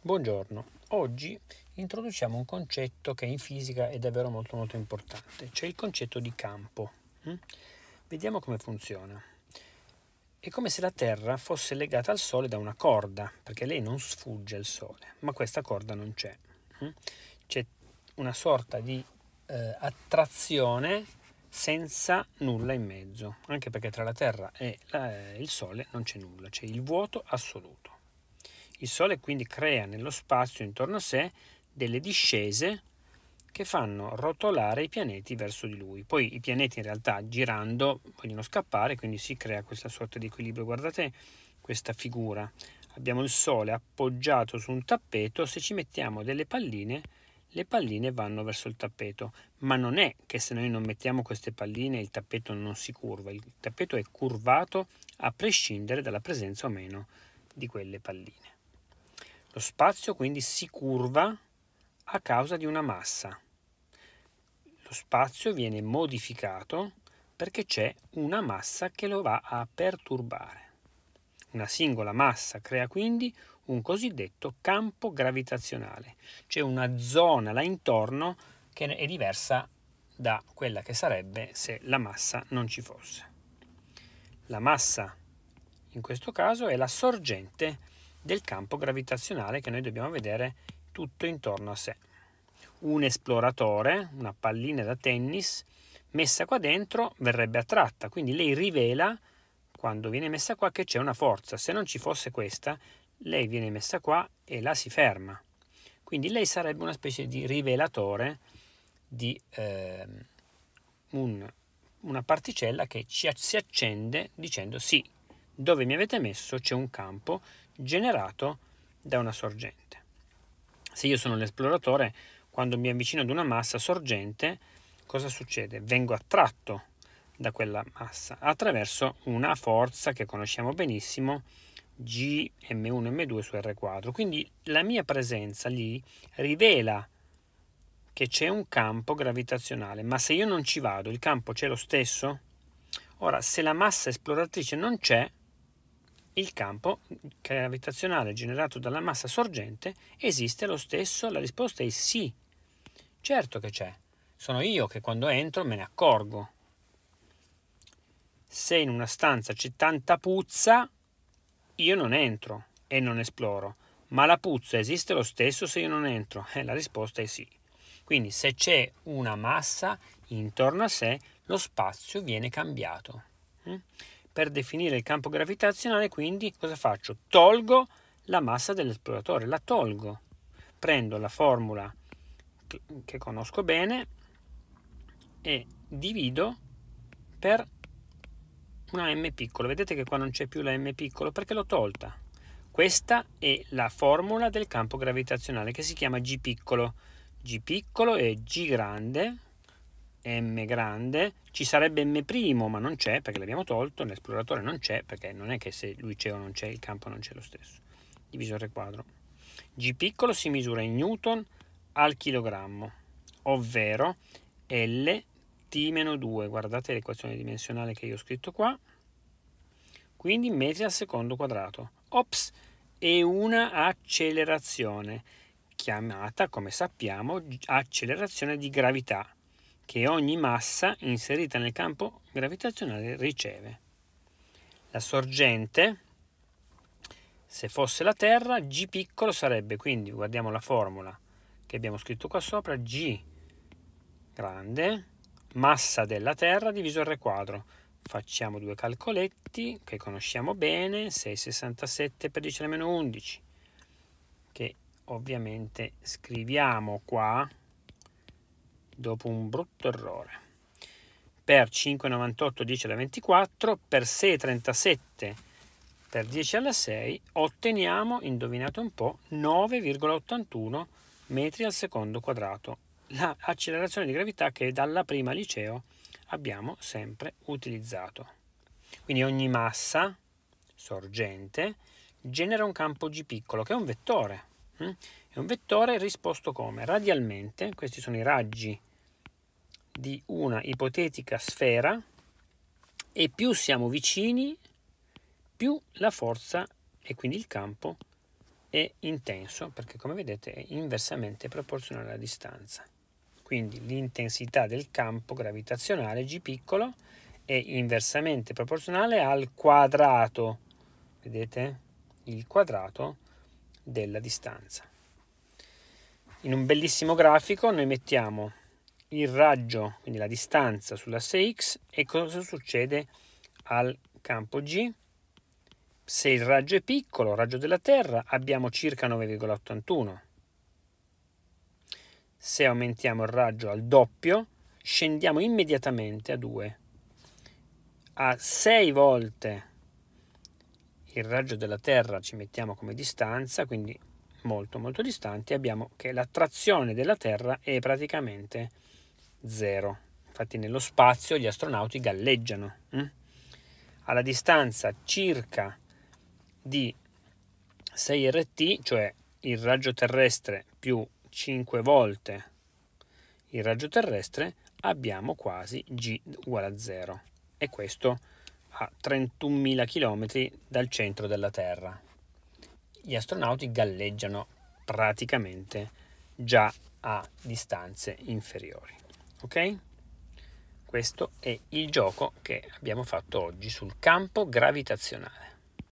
Buongiorno, oggi introduciamo un concetto che in fisica è davvero molto molto importante, cioè il concetto di campo. Hm? Vediamo come funziona. È come se la Terra fosse legata al Sole da una corda, perché lei non sfugge al Sole, ma questa corda non c'è. Hm? C'è una sorta di eh, attrazione senza nulla in mezzo, anche perché tra la Terra e la, eh, il Sole non c'è nulla, c'è il vuoto assoluto. Il Sole quindi crea nello spazio intorno a sé delle discese che fanno rotolare i pianeti verso di lui. Poi i pianeti in realtà girando vogliono scappare, quindi si crea questa sorta di equilibrio. Guardate questa figura. Abbiamo il Sole appoggiato su un tappeto, se ci mettiamo delle palline, le palline vanno verso il tappeto, ma non è che se noi non mettiamo queste palline il tappeto non si curva, il tappeto è curvato a prescindere dalla presenza o meno di quelle palline. Lo spazio quindi si curva a causa di una massa. Lo spazio viene modificato perché c'è una massa che lo va a perturbare. Una singola massa crea quindi un cosiddetto campo gravitazionale, cioè una zona là intorno che è diversa da quella che sarebbe se la massa non ci fosse. La massa in questo caso è la sorgente del campo gravitazionale che noi dobbiamo vedere tutto intorno a sé. Un esploratore, una pallina da tennis, messa qua dentro verrebbe attratta, quindi lei rivela quando viene messa qua che c'è una forza, se non ci fosse questa lei viene messa qua e la si ferma. Quindi lei sarebbe una specie di rivelatore di eh, un, una particella che ci, si accende dicendo sì, dove mi avete messo c'è un campo, generato da una sorgente. Se io sono l'esploratore, quando mi avvicino ad una massa sorgente, cosa succede? Vengo attratto da quella massa attraverso una forza che conosciamo benissimo, Gm1M2 su R quadro. Quindi la mia presenza lì rivela che c'è un campo gravitazionale, ma se io non ci vado, il campo c'è lo stesso? Ora, se la massa esploratrice non c'è, il campo gravitazionale generato dalla massa sorgente esiste lo stesso? La risposta è sì. Certo che c'è. Sono io che quando entro me ne accorgo. Se in una stanza c'è tanta puzza, io non entro e non esploro. Ma la puzza esiste lo stesso se io non entro? Eh, la risposta è sì. Quindi se c'è una massa intorno a sé, lo spazio viene cambiato. Mm? Per definire il campo gravitazionale, quindi, cosa faccio? Tolgo la massa dell'esploratore, la tolgo. Prendo la formula che, conosco bene e divido per una m piccola. Vedete che qua non c'è più la m piccola perché l'ho tolta. Questa è la formula del campo gravitazionale che si chiama g piccolo. g piccolo è g grande m grande, ci sarebbe m' ma non c'è perché l'abbiamo tolto, nell'esploratore non c'è perché non è che se lui c'è o non c'è il campo non c'è lo stesso, Divisore quadro. G piccolo si misura in newton al chilogrammo, ovvero L t-2, guardate l'equazione dimensionale che io ho scritto qua, quindi metri al secondo quadrato. Ops, è una accelerazione, chiamata, come sappiamo, accelerazione di gravità che ogni massa inserita nel campo gravitazionale riceve. La sorgente, se fosse la Terra, G piccolo sarebbe, quindi guardiamo la formula che abbiamo scritto qua sopra, G grande, massa della Terra diviso R quadro. Facciamo due calcoletti che conosciamo bene, 6,67 per 10 alla meno 11, che ovviamente scriviamo qua dopo un brutto errore. Per 5,98 10 alla 24, per 6,37 per 10 alla 6 otteniamo, indovinate un po', 9,81 metri al secondo quadrato, l'accelerazione di gravità che dalla prima liceo abbiamo sempre utilizzato. Quindi ogni massa sorgente genera un campo G piccolo che è un vettore. Hm? È un vettore risposto come? Radialmente, questi sono i raggi di una ipotetica sfera e più siamo vicini, più la forza e quindi il campo è intenso, perché come vedete è inversamente proporzionale alla distanza. Quindi l'intensità del campo gravitazionale G piccolo è inversamente proporzionale al quadrato, vedete? Il quadrato della distanza. In un bellissimo grafico noi mettiamo il raggio, quindi la distanza sulla 6x e cosa succede al campo G? Se il raggio è piccolo, raggio della Terra, abbiamo circa 9,81. Se aumentiamo il raggio al doppio, scendiamo immediatamente a 2. A 6 volte il raggio della Terra ci mettiamo come distanza, quindi molto molto distanti, abbiamo che la trazione della Terra è praticamente zero. Infatti nello spazio gli astronauti galleggiano. Hm? Alla distanza circa di 6 RT, cioè il raggio terrestre più 5 volte il raggio terrestre, abbiamo quasi G uguale a 0. E questo a 31.000 km dal centro della Terra. Gli astronauti galleggiano praticamente già a distanze inferiori ok? Questo è il gioco che abbiamo fatto oggi sul campo gravitazionale.